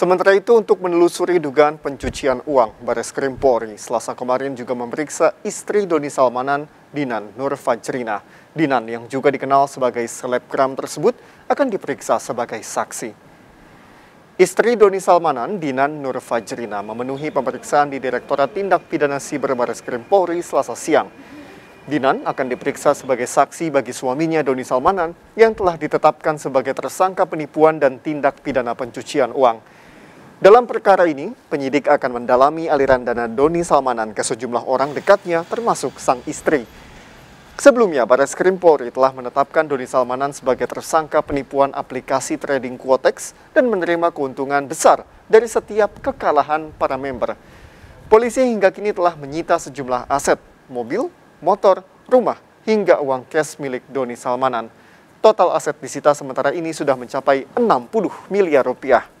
Sementara itu untuk menelusuri dugaan pencucian uang, Baris Krim Polri selasa kemarin juga memeriksa istri Doni Salmanan, Dinan Nur Fajrina. Dinan yang juga dikenal sebagai selebgram tersebut akan diperiksa sebagai saksi. Istri Doni Salmanan, Dinan Nur Fajrina, memenuhi pemeriksaan di Direktorat Tindak Pidana Siber Baris Krim Polri selasa siang. Dinan akan diperiksa sebagai saksi bagi suaminya Doni Salmanan yang telah ditetapkan sebagai tersangka penipuan dan tindak pidana pencucian uang. Dalam perkara ini, penyidik akan mendalami aliran dana Doni Salmanan ke sejumlah orang dekatnya termasuk sang istri. Sebelumnya, Baris Krim Polri telah menetapkan Doni Salmanan sebagai tersangka penipuan aplikasi trading Quotex dan menerima keuntungan besar dari setiap kekalahan para member. Polisi hingga kini telah menyita sejumlah aset, mobil, motor, rumah, hingga uang cash milik Doni Salmanan. Total aset disita sementara ini sudah mencapai 60 miliar rupiah.